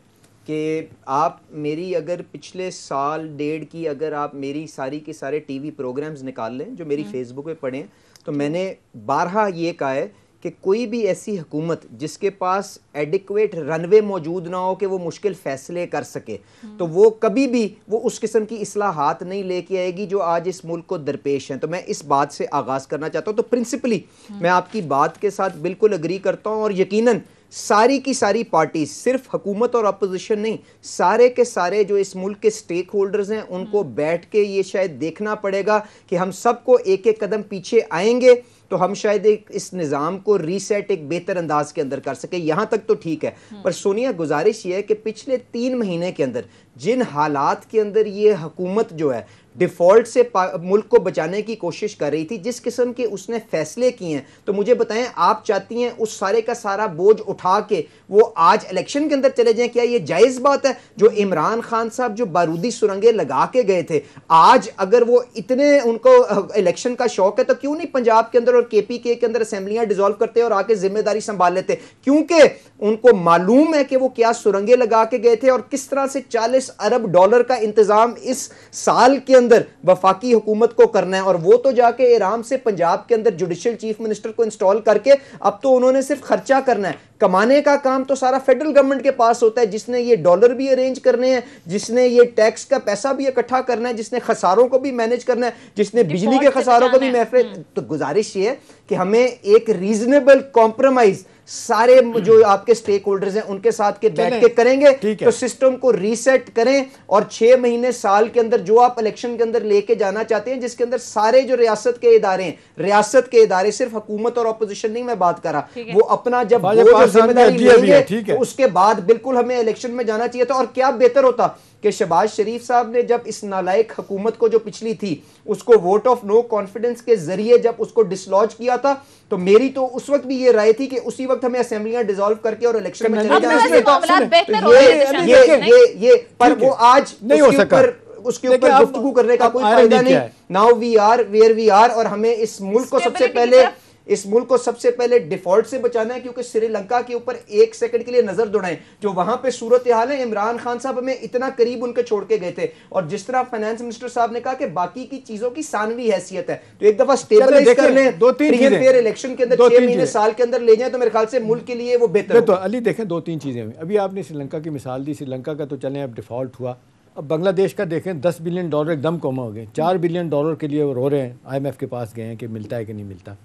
कि आप मेरी अगर पिछले साल डेढ़ की अगर आप मेरी सारी के सारे टीवी प्रोग्राम्स निकाल लें जो मेरी हम्म। फेसबुक पे पढ़े हैं तो मैंने बारह ये कहा है कि कोई भी ऐसी हुकूमत जिसके पास एडिक्वेट रनवे मौजूद ना हो कि वो मुश्किल फैसले कर सके हम्म। तो वो कभी भी वो उस किस्म की असलाहत नहीं लेके आएगी जो आज इस मुल्क को दरपेश हैं तो मैं इस बात से आगाज़ करना चाहता हूँ तो प्रिंसिपली हम्म। मैं आपकी बात के साथ बिल्कुल अग्री करता हूँ और यकीनन सारी की सारी पार्टी सिर्फ हुकूमत और अपोजिशन नहीं सारे के सारे जो इस मुल्क के स्टेक होल्डर्स हैं उनको हम्म। बैठ के ये शायद देखना पड़ेगा कि हम सबको एक एक कदम पीछे आएंगे तो हम शायद एक इस निज़ाम को रीसेट एक बेहतर अंदाज के अंदर कर सके यहाँ तक तो ठीक है हम्म। पर सोनिया गुजारिश ये है कि पिछले तीन महीने के अंदर जिन हालात के अंदर ये हकूमत जो है डिफ़ॉल्ट से मुल्क को बचाने की कोशिश कर रही थी जिस किस्म के उसने फैसले किए हैं तो मुझे बताएं आप चाहती हैं उस सारे का सारा बोझ उठा के वो आज इलेक्शन के अंदर चले जाएं क्या ये जायज़ बात है जो इमरान खान साहब जो बारूदी सुरंगे लगा के गए थे आज अगर वो इतने उनको इलेक्शन का शौक है तो क्यों नहीं पंजाब के अंदर और के पी के अंदर असम्बलियाँ डिजोल्व करते और आके जिम्मेदारी संभाल लेते क्योंकि उनको मालूम है कि वो क्या सुरंगे लगा के गए थे और किस तरह से चालीस अरब डॉलर का इंतज़ाम इस साल के अंदर वफाकी हुकूमत को करना है और वो तो जाके आराम से पंजाब के अंदर जुडिशल चीफ मिनिस्टर को इंस्टॉल करके अब तो उन्होंने सिर्फ खर्चा करना है कमाने का काम तो सारा फेडरल गवर्नमेंट के पास होता है जिसने ये डॉलर भी अरेंज करने हैं जिसने ये टैक्स का पैसा भी इकट्ठा करना है जिसने खसारों को भी मैनेज करना है जिसने बिजली के खसारों को भी महफे हम्म। तो गुजारिश ये है कि हमें एक रीजनेबल कॉम्प्रोमाइज सारे जो आपके स्टेक होल्डर्स हैं उनके साथ के बैठ के करेंगे तो सिस्टम को रीसेट करें और छह महीने साल के अंदर जो आप इलेक्शन के अंदर लेके जाना चाहते हैं जिसके अंदर सारे जो रियासत के इदारे हैं रियासत के इदारे सिर्फ हुकूमत और अपोजिशन नहीं मैं बात कर रहा वो अपना जब जिम्मेदारी उसके बाद बिल्कुल हमें इलेक्शन में जाना चाहिए था तो और क्या बेहतर होता कि शबाज शरीफ साहब ने जब इस नालायक हुकूमत को जो पिछली थी उसको वोट ऑफ नो कॉन्फिडेंस के जरिए जब उसको डिसलॉज किया था तो मेरी तो उस वक्त भी ये राय थी कि उसी वक्त हमें असेंबलियां डिजोल्व करके और इलेक्शन में चले जाना तो ये ये ये ये पर वो आज नहीं हो सका उसके ऊपर गुफ्तु करने का कोई फायदा नहीं now we are where we are और हमें इस मुल्क को सबसे पहले इस मुल्क को सबसे पहले डिफॉल्ट से बचाना है क्योंकि श्रीलंका के ऊपर एक सेकंड के लिए नजर दौड़ाएं जो वहां पे सूरत हाल है इमरान खान साहब हमें इतना करीब उनके छोड़ के गए थे और जिस तरह फाइनेंस मिनिस्टर साहब ने कहा कि बाकी की चीजों की सानवी हैसियत है तो एक दफा कर दो तीन इलेक्शन के अंदर छह महीने साल के अंदर ले जाए तो मेरे ख्याल से मुल्क के लिए वो बेहतर तो अली देखें दो तीन चीजें अभी आपने श्रीलंका की मिसाल दी श्रीलंका का तो चले अब डिफॉल्ट हुआ अब बांग्लादेश का देखें दस बिलियन डॉलर एकदम कोमा हो गए चार बिलियन डॉलर के लिए वो रो रहे हैं आईएमएफ के पास गए हैं कि मिलता है कि नहीं मिलता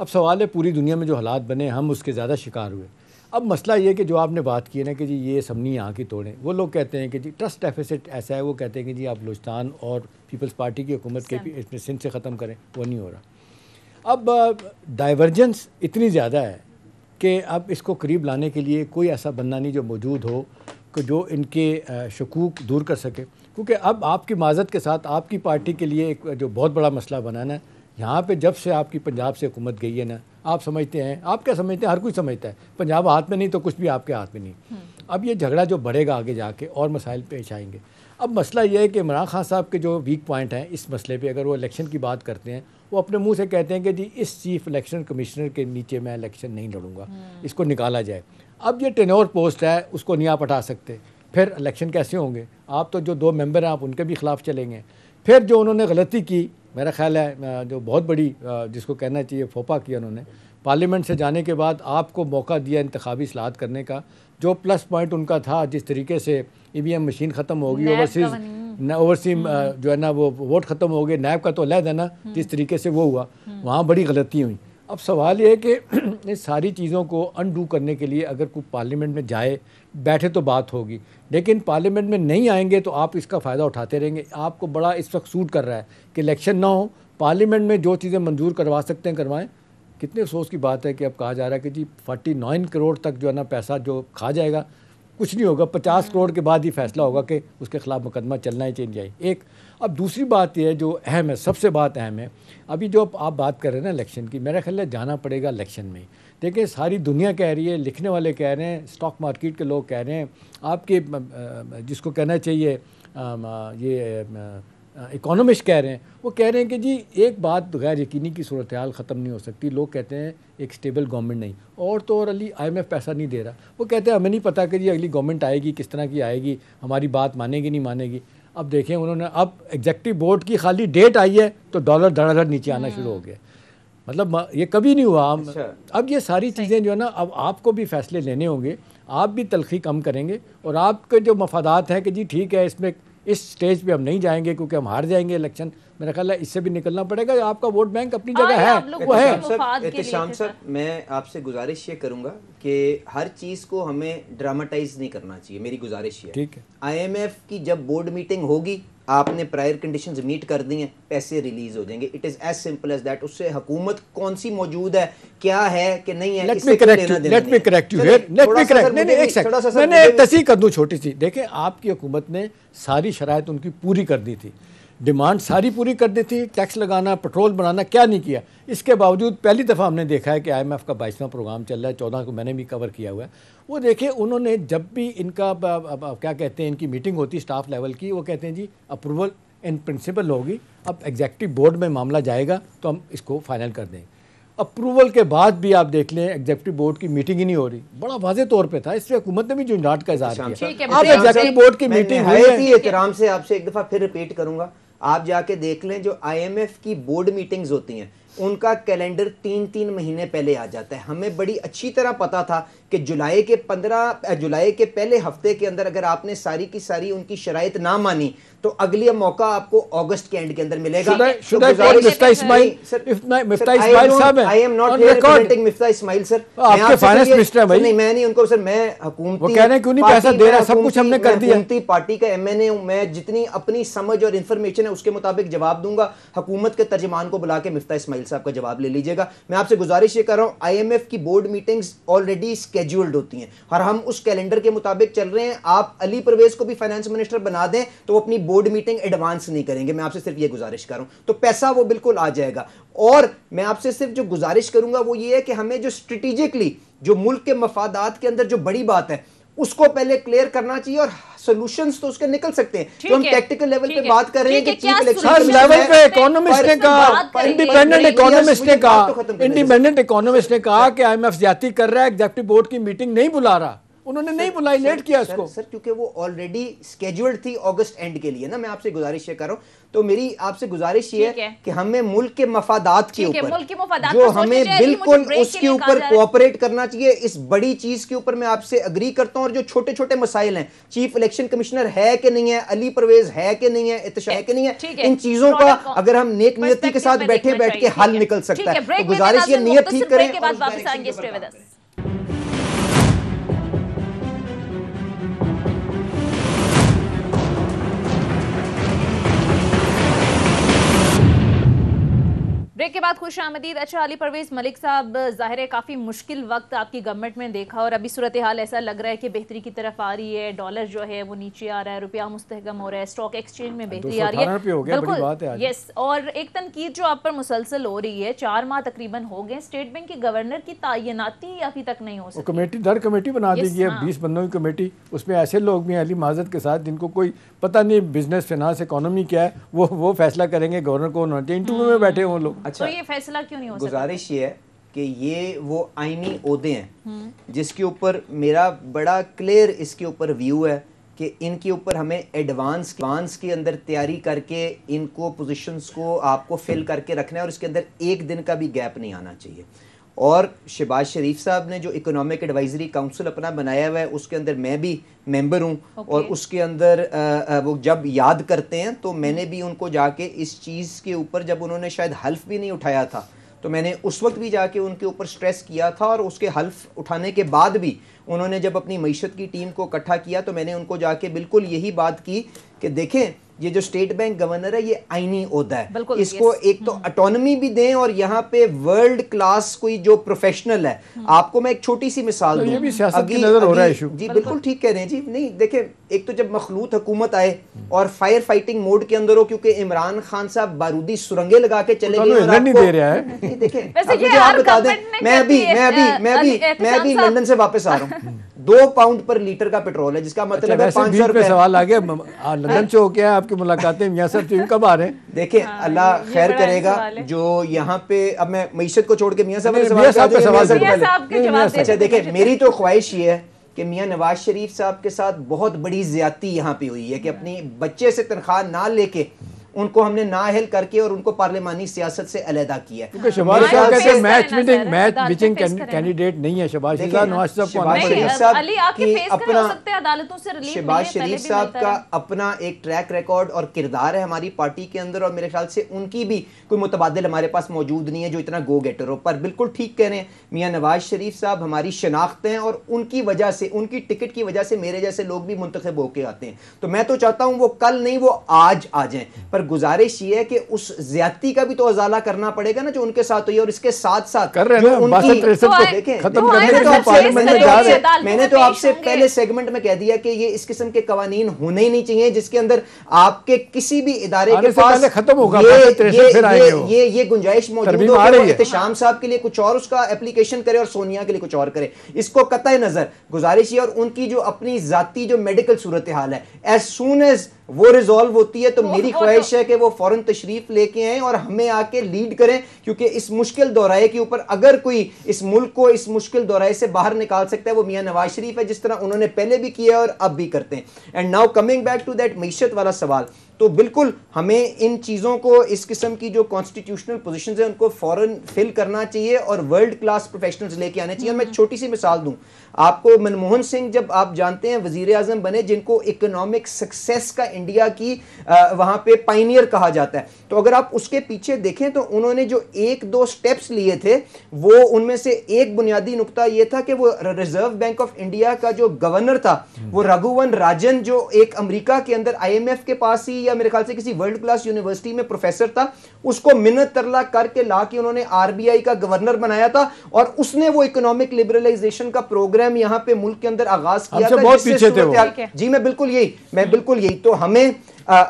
अब सवाल है पूरी दुनिया में जो हालात बने हम उसके ज़्यादा शिकार हुए अब मसला ये कि जो आपने बात की है ना कि जी ये सबनी यहाँ की तोड़ें वो लोग कहते हैं कि जी ट्रस्ट डेफिसिट ऐसा है वो कहते हैं कि जी आप बलोचस्तान और पीपल्स पार्टी की हुकूमत के सिंध से ख़त्म करें वो नहीं हो रहा अब डाइवर्जेंस इतनी ज़्यादा है कि अब इसको करीब लाने के लिए कोई ऐसा बंदा नहीं जो मौजूद हो कि जो इनके शकूक दूर कर सके क्योंकि अब आपकी माजत के साथ आपकी पार्टी के लिए एक जो बहुत बड़ा मसला बनाना है यहाँ पे जब से आपकी पंजाब से हुकूमत गई है ना आप समझते हैं आप क्या समझते हैं हर कोई समझता है पंजाब हाथ में नहीं तो कुछ भी आपके हाथ में नहीं हम्म। अब ये झगड़ा जो बढ़ेगा आगे जाके और मसाइल पेश आएंगे अब मसला ये है कि इमरान खान साहब के जो वीक पॉइंट हैं इस मसले पे अगर वो इलेक्शन की बात करते हैं वो अपने मुंह से कहते हैं कि जी इस चीफ इलेक्शन कमिश्नर के नीचे मैं इलेक्शन नहीं लड़ूंगा हम्म। इसको निकाला जाए अब ये टेनोर पोस्ट है उसको नहीं आप हटा सकते फिर इलेक्शन कैसे होंगे आप तो जो दो मेंबर हैं आप उनके भी खिलाफ चलेंगे फिर जो उन्होंने गलती की मेरा ख्याल है जो बहुत बड़ी जिसको कहना चाहिए फोपा किया उन्होंने पार्लियामेंट से जाने के बाद आपको मौका दिया इंतबी असलाहत करने का जो प्लस पॉइंट उनका था जिस तरीके से ई e मशीन ख़त्म होगी ओवरसीज़ ओवरसी जो है ना वो वोट ख़त्म हो गए नैब का तो लह है ना हम्म। जिस तरीके से वो हुआ हम्म। वहाँ बड़ी गलती हुई अब सवाल ये है कि इन सारी चीज़ों को अनडू करने के लिए अगर कोई पार्लियामेंट में जाए बैठे तो बात होगी लेकिन पार्लियामेंट में नहीं आएंगे तो आप इसका फ़ायदा उठाते रहेंगे आपको बड़ा इस वक्त सूट कर रहा है कि इलेक्शन ना हो पार्लियामेंट में जो चीज़ें मंजूर करवा सकते हैं करवाएं कितने अफसोस की बात है कि अब कहा जा रहा है कि जी फोर्टी नाइन करोड़ तक जो है ना पैसा जो खा जाएगा कुछ नहीं होगा पचास करोड़ के बाद ही फैसला होगा कि उसके ख़िलाफ़ मुकदमा चलना ही चाहिए एक अब दूसरी बात यह है जो अहम है सबसे बात अहम है अभी जो आप बात कर रहे हैं ना इलेक्शन की मेरा ख्याल है जाना पड़ेगा इलेक्शन में ही देखिए सारी दुनिया कह रही है लिखने वाले कह रहे हैं स्टॉक मार्केट के लोग कह रहे हैं आपके जिसको कहना चाहिए ये इकोनॉमिस्ट कह रहे हैं वो कह रहे हैं कि जी एक बात गैर यकीनी की सूरत हाल ख़त्म नहीं हो सकती लोग कहते हैं एक स्टेबल गवर्नमेंट नहीं और तो और अली आईएमएफ पैसा नहीं दे रहा वो कहते हैं हमें नहीं पता कि जी अगली गवर्नमेंट आएगी किस तरह की आएगी हमारी बात मानेगी नहीं मानेगी अब देखें उन्होंने अब एग्जेक्टिव बोर्ड की खाली डेट आई है तो डॉलर धड़ाधड़ नीचे आना हम्म। शुरू हो गया मतलब ये कभी नहीं हुआ अच्छा। अब ये सारी चीज़ें जो है ना अब आपको भी फैसले लेने होंगे आप भी तलखी कम करेंगे और आपके जो मफादात हैं कि जी ठीक है इसमें इस स्टेज पे हम नहीं जाएंगे क्योंकि हम हार जाएंगे इलेक्शन मेरा ख्याल है इससे भी निकलना पड़ेगा आपका वोट बैंक अपनी जगह है वो है सर एहतम सर मैं आपसे गुजारिश ये करूंगा कि हर चीज़ को हमें ड्रामाटाइज नहीं करना चाहिए मेरी गुजारिश ये ठीक है आईएमएफ की जब बोर्ड मीटिंग होगी आपने प्रायर कंडीशंस मीट कर दी हैं पैसे रिलीज हो जाएंगे it is as simple as that उससे हुकूमत कौन सी मौजूद है क्या है कि नहीं है let me correct you let me correct you here let me correct नहीं नहीं एक सेकंड मैंने एक तस्दीक कर दूं छोटी सी देखें आपकी हुकूमत ने सारी शरायत उनकी पूरी कर दी थी डिमांड सारी पूरी कर दी थी टैक्स लगाना पेट्रोल बनाना क्या नहीं किया इसके बावजूद पहली दफ़ा हमने देखा है कि आईएमएफ का बाईसवां प्रोग्राम चल रहा है चौदह को मैंने भी कवर किया हुआ है वो देखे उन्होंने जब भी इनका क्या कहते हैं इनकी मीटिंग होती स्टाफ लेवल की वो कहते हैं जी अप्रूवल इन प्रिंसिपल होगी अब एग्जैक्टिव बोर्ड में मामला जाएगा तो हम इसको फाइनल कर देंगे अप्रूवल के बाद भी आप देख लें एग्जेक्टिव बोर्ड की मीटिंग ही नहीं हो रही बड़ा वाजे तौर पे था इसलिए हुकूमत ने भी जुंझाट का इजहार अच्छा, किया आप एग्जेक्टिव बोर्ड की मीटिंग है से आपसे एक दफा फिर रिपीट करूंगा आप जाके देख लें जो आईएमएफ की बोर्ड मीटिंग्स होती हैं उनका कैलेंडर तीन तीन महीने पहले आ जाता है हमें बड़ी अच्छी तरह पता था कि जुलाई के पंद्रह जुलाई के पहले हफ्ते के अंदर अगर आपने सारी की सारी उनकी शराइ ना मानी तो अगली मौका आपको अगस्त के एंड के अंदर मिलेगा पार्टी का एम एन ए मिफ्ता मैं जितनी अपनी समझ और इन्फॉर्मेशन है उसके मुताबिक जवाब दूंगा हुकूमत के तर्जमान को बुला के मिफ्ता इसमाइल साहब का जवाब ले लीजिएगा मैं आपसे गुजारिश ये कर रहा हूँ आई एम एफ की बोर्ड मीटिंग ऑलरेडी स्केड्यूल्ड होती है और हम उस कैलेंडर के मुताबिक चल रहे हैं आप अली परवेज को भी फाइनेंस मिनिस्टर बना दें तो अपनी बोर्ड मीटिंग एडवांस नहीं करेंगे मैं आपसे सिर्फ ये गुजारिश कर तो पैसा वो बिल्कुल आ जाएगा और मैं आपसे सिर्फ जो गुजारिश करूंगा वो ये है कि हमें जो स्ट्रेटिजिकली जो मुल्क के मफादात के अंदर जो बड़ी बात है उसको पहले क्लियर करना चाहिए और सोल्यूशंस तो उसके निकल सकते हैं तो हम टेक्टिकल लेवल पे बात कर रहे हैं कि चीफ इलेक्शन लेवल पे इकोनॉमिस्ट ने कहा इंडिपेंडेंट इकोनॉमिस्ट ने कहा इंडिपेंडेंट तो इकोनॉमिस्ट ने कहा कि आईएमएफ ज्यादा कर रहा है एग्जेक्टिव बोर्ड की मीटिंग नहीं बुला रहा उन्होंने नहीं बुलाई लेट किया इसको सर क्योंकि वो ऑलरेडी स्केड्यूल्ड थी अगस्त एंड के लिए ना मैं आपसे गुजारिश ये कर रहा हूँ तो मेरी आपसे गुजारिश ये है कि हमें मुल्क के मफादात के ऊपर जो हमें बिल्कुल उसके ऊपर कोऑपरेट करना चाहिए इस बड़ी चीज के ऊपर मैं आपसे अग्री करता हूँ और जो छोटे छोटे मसाइल हैं चीफ इलेक्शन कमिश्नर है कि नहीं है अली परवेज है कि नहीं है इतशा है कि नहीं है इन चीजों का अगर हम नेक नियति के साथ बैठे बैठ के हल निकल सकता है तो गुजारिश ये नियत तो ठीक करें ब्रेक के बाद खुश आमदीद अच्छा अली परवेज मलिक साहब जाहिर है काफ़ी मुश्किल वक्त आपकी गवर्नमेंट में देखा और अभी सूरत हाल ऐसा लग रहा है कि बेहतरी की तरफ आ रही है डॉलर जो है वो नीचे आ रहा है रुपया मुस्तकम हो रहा है स्टॉक एक्सचेंज में बेहतरी आ रही है बिल्कुल यस और एक तनकीद जो आप पर मुसलसल हो रही है चार माह तकरीबन हो गए स्टेट बैंक के गवर्नर की तैनाती अभी तक नहीं हो सकती कमेटी दर कमेटी बना दी गई है बीस बंदों की कमेटी उसमें ऐसे लोग भी हैं अली माजत के साथ जिनको कोई पता नहीं बिजनेस फाइनेंस इकोनॉमी क्या है वो वो फैसला करेंगे गवर्नर को होना इंटरव्यू में हम्म। बैठे हों लोग अच्छा तो ये फैसला क्यों नहीं हो गुजारिश ये है कि ये वो आईनी उहदे हम्म। हैं जिसके ऊपर मेरा बड़ा क्लियर इसके ऊपर व्यू है कि इनके ऊपर हमें एडवांस एडवांस के अंदर तैयारी करके इनको पोजीशंस को आपको फिल करके रखना है और इसके अंदर एक दिन का भी गैप नहीं आना चाहिए और शहबाज शरीफ साहब ने जो इकोनॉमिक एडवाइजरी काउंसिल अपना बनाया हुआ है उसके अंदर मैं भी मेंबर हूं okay. और उसके अंदर आ, वो जब याद करते हैं तो मैंने भी उनको जाके इस चीज़ के ऊपर जब उन्होंने शायद हल्फ भी नहीं उठाया था तो मैंने उस वक्त भी जाके उनके ऊपर स्ट्रेस किया था और उसके हल्फ उठाने के बाद भी उन्होंने जब अपनी मीशत की टीम को इकट्ठा किया तो मैंने उनको जाके बिल्कुल यही बात की कि देखें ये जो स्टेट बैंक गवर्नर है ये आईनी होता है इसको एक तो अटोनमी हम्म। भी दें और यहाँ पे वर्ल्ड क्लास कोई जो प्रोफेशनल है हम्म। आपको मैं एक छोटी सी मिसाल तो दूं अगी, नजर हो रहा है जी बिल्कुल ठीक कह रहे हैं जी नहीं देखे एक तो जब मखलूत हुकूमत आए और फायर फाइटिंग मोड के अंदर हो क्योंकि इमरान खान साहब बारूदी सुरंगे लगा के चले गए देखे आप बता दें मैं अभी मैं अभी मैं अभी मैं अभी लंदन से वापस आ रहा हूँ दो पाउंड पर लीटर का पेट्रोल है जिसका मतलब अच्छा, है सवाल आ गया लंदन आपकी मुलाकातें यहाँ कब आ रहे हैं देखिए हाँ, अल्लाह खैर करेगा जो यहाँ पे अब मैं मीशत को छोड़ के मियाँ साहब अच्छा देखिए मेरी तो ख्वाहिश ये है कि मियाँ नवाज शरीफ साहब के साथ बहुत बड़ी ज्यादा यहाँ पे हुई है कि हाँ। अपनी बच्चे से तनख्वाह ना लेके उनको हमने नाहल करके और उनको पार्लियामानी सियासत से अलहदा किया कैंडिडेट नहीं है शबाज नवाज साहब शरीफ साहब का अपना एक ट्रैक रिकॉर्ड और किरदार है हमारी पार्टी के अंदर और मेरे ख्याल से उनकी भी कोई मुतबादल हमारे पास मौजूद नहीं है जो इतना गो गेटर हो पर बिल्कुल ठीक कह रहे हैं मियाँ नवाज शरीफ साहब हमारी शनाख्त हैं और उनकी वजह से उनकी टिकट की वजह से मेरे जैसे लोग भी मुंतब होके आते हैं तो मैं तो चाहता हूँ वो कल नहीं वो आज आ जाए पर पर गुजारिश ये है कि उस ज्यादती का भी तो अजाला करना पड़ेगा ना जो उनके साथ हुई और इसके साथ साथ कर रहे हैं उनकी तो देखें तो तो मैंने तो आपसे पहले सेगमेंट में कह दिया कि ये इस किस्म के कवानीन होने ही नहीं चाहिए जिसके अंदर आपके किसी भी इदारे के पास खत्म होगा ये ये गुंजाइश मौजूद हो एहतशाम साहब के लिए कुछ और उसका एप्लीकेशन करे और सोनिया के लिए कुछ और करे इसको कतः नजर गुजारिश ये और उनकी जो अपनी जाती जो मेडिकल सूरत हाल है एज सुन एज वो रिजॉल्व होती है तो मेरी तो- ख्वाहिश है कि वो फौरन तशरीफ लेके आए और हमें आके लीड करें क्योंकि इस मुश्किल दौराए के ऊपर अगर कोई इस मुल्क को इस मुश्किल दौराए से बाहर निकाल सकता है वो मियाँ नवाज शरीफ है जिस तरह उन्होंने पहले भी किया और अब भी करते हैं and now coming back to that मीशत वाला सवाल तो बिल्कुल हमें इन चीज़ों को इस किस्म की जो कॉन्स्टिट्यूशनल पोजीशंस हैं उनको फॉरन फिल करना चाहिए और वर्ल्ड क्लास प्रोफेशनल्स लेके आने चाहिए और मैं छोटी सी मिसाल दूं आपको मनमोहन सिंह जब आप जानते हैं वजीर आजम बने जिनको इकोनॉमिक सक्सेस का इंडिया की वहां पे पाइनियर कहा जाता है तो अगर आप उसके पीछे देखें तो उन्होंने जो एक दो स्टेप्स लिए थे वो उनमें से एक बुनियादी नुकता ये था कि वो रिजर्व बैंक ऑफ इंडिया का जो गवर्नर था वो hmm. रघुवन राजन जो एक अमरीका के अंदर आई के पास ही या मेरे ख्याल से किसी वर्ल्ड क्लास यूनिवर्सिटी में प्रोफेसर था उसको मिन्नत तरला करके ला के उन्होंने आरबीआई का गवर्नर बनाया था और उसने वो इकोनॉमिक लिबरलाइजेशन का प्रोग्राम प्रोग्राम यहाँ पे मुल्क के अंदर आगाज किया था बहुत पीछे थे वो। जी मैं बिल्कुल यही मैं बिल्कुल यही तो हमें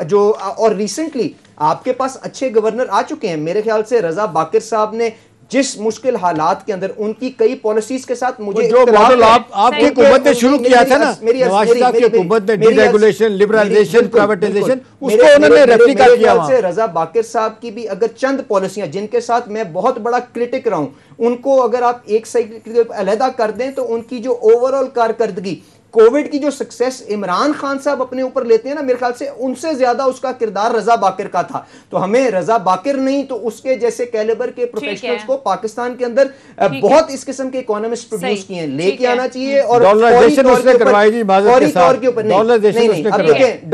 जो और रिसेंटली आपके पास अच्छे गवर्नर आ चुके हैं मेरे ख्याल से रजा बाकिर साहब ने जिस मुश्किल हालात के अंदर उनकी कई पॉलिसीज के साथ मुझे जो मॉडल आप आपकी हुकूमत ने शुरू किया था ना नवाज साहब की हुकूमत ने डीरेगुलेशन लिबरलाइजेशन प्राइवेटाइजेशन उसको उन्होंने रेप्लिका किया से रजा बाकर साहब की भी अगर चंद पॉलिसियां जिनके साथ मैं बहुत बड़ा क्रिटिक रहा हूं उनको अगर आप एक साइड अलहदा कर दें तो उनकी जो ओवरऑल कारकर्दगी कोविड की जो सक्सेस इमरान खान साहब अपने ऊपर लेते हैं ना मेरे ख्याल से उनसे ज्यादा उसका किरदार रजा बाकर का था तो हमें रजा बाकर नहीं तो उसके जैसे कैलेबर के प्रोफेशनल्स को पाकिस्तान के अंदर बहुत इस किस्म के इकोनॉमिस्ट प्रोड्यूस किए हैं लेके आना चाहिए और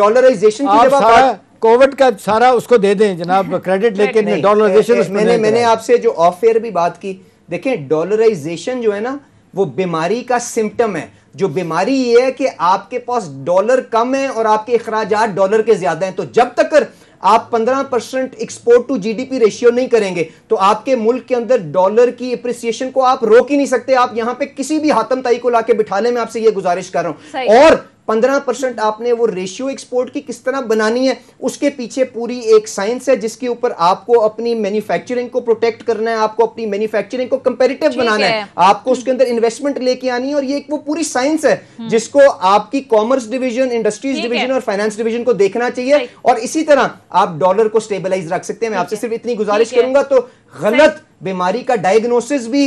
डॉलराइजेशन की जब कोविड का सारा उसको दे दें जनाब क्रेडिट लेके डॉलराइजेशन मैंने मैंने आपसे जो ऑफ भी बात की देखें डॉलराइजेशन जो है ना वो बीमारी का सिम्टम है जो बीमारी ये है कि आपके पास डॉलर कम है और आपके अखराज डॉलर के ज्यादा हैं तो जब तक आप 15 percent export to GDP ratio नहीं करेंगे तो आपके मुल्क के अंदर डॉलर की अप्रिसिएशन को आप रोक ही नहीं सकते आप यहां पे किसी भी हाथम ताई को लाके बिठाने में आपसे ये गुजारिश कर रहा हूं और पंद्रह परसेंट आपने वो रेशियो एक्सपोर्ट की किस तरह बनानी है उसके पीछे पूरी एक साइंस है जिसके ऊपर आपको अपनी मैन्युफैक्चरिंग को प्रोटेक्ट करना है आपको अपनी मैन्युफैक्चरिंग को कंपेरेटिव बनाना है, है। आपको उसके अंदर इन्वेस्टमेंट लेके आनी है और ये एक वो पूरी साइंस है हम्म। जिसको आपकी कॉमर्स डिवीजन इंडस्ट्रीज डिवीजन और फाइनेंस डिवीजन को देखना चाहिए और इसी तरह आप डॉलर को स्टेबलाइज रख सकते हैं मैं आपसे सिर्फ इतनी गुजारिश करूंगा तो गलत बीमारी का डायग्नोसिस भी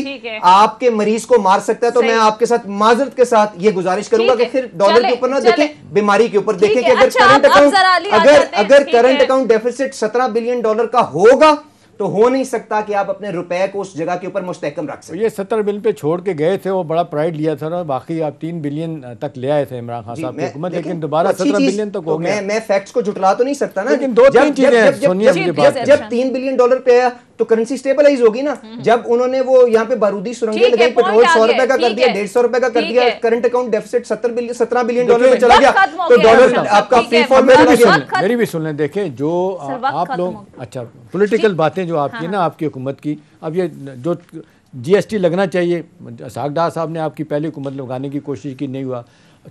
आपके मरीज को मार सकता है तो मैं आपके साथ माजरत के साथ ये गुजारिश करूंगा कि फिर डॉलर के ऊपर ना देखें बीमारी के ऊपर देखें कि अगर करंट अच्छा, अकाउंट अगर अगर करंट अकाउंट डेफिसिट सत्रह बिलियन डॉलर का होगा तो हो नहीं सकता कि आप अपने रुपए को उस जगह के ऊपर मुस्तकम रख तो सकते ये सत्तर बिल पे छोड़ के गए थे वो बड़ा प्राइड लिया था ना बाकी आप तीन बिलियन तक ले आए थे इमरान खान साहब की लेकिन दोबारा सत्रह बिलियन तक हो तो गया मैं फैक्ट्स को जुटला तो नहीं सकता ना लेकिन दो तीन चीजें जब तीन बिलियन डॉलर पे आया तो करेंसी स्टेबलाइज होगी ना हम्म। जब उन्होंने वो यहाँ पे बारूदी सुरंगे लगाई पेट्रोल सौ रुपए का कर दिया डेढ़ सौ रुपए का कर दिया करंट अकाउंट डेफिसिट सत्तर बिलियन सत्रह बिलियन डॉलर में चला गया तो डॉलर आपका फ्री फॉर मेरी भी सुन लें देखें जो आप लोग अच्छा पोलिटिकल बातें जो आपकी हाँ, ना हाँ। आपकी हुकूमत की अब ये जो जीएसटी लगना चाहिए सागडा साहब ने आपकी पहली हुकूमत लगाने की कोशिश की नहीं हुआ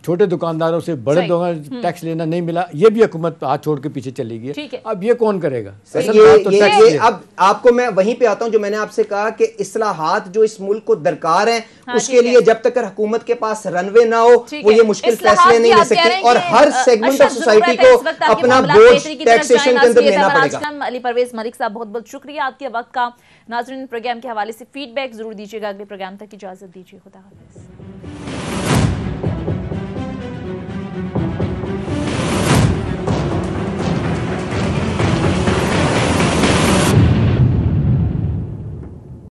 छोटे दुकानदारों से बड़े दुकान हम्म। टैक्स लेना नहीं मिला ये भी हुकूमत हाथ छोड़ के पीछे चली गई अब ये कौन करेगा ये, तो ये, ये अब आपको मैं वहीं पे आता हूँ जो मैंने आपसे कहा कि इसलाहत जो इस मुल्क को दरकार हाँ है हाँ, उसके लिए जब तक हुकूमत के पास रनवे ना हो वो ये मुश्किल फैसले नहीं ले सकते और हर सेगमेंट ऑफ सोसाइटी को अपना बोझ टैक्सेशन के अंदर लेना पड़ेगा अली परवेज मलिक साहब बहुत बहुत शुक्रिया आपके वक्त का नाजरन प्रोग्राम के हवाले से फीडबैक जरूर दीजिएगा अगले प्रोग्राम तक इजाजत दीजिए खुदा हाफिज़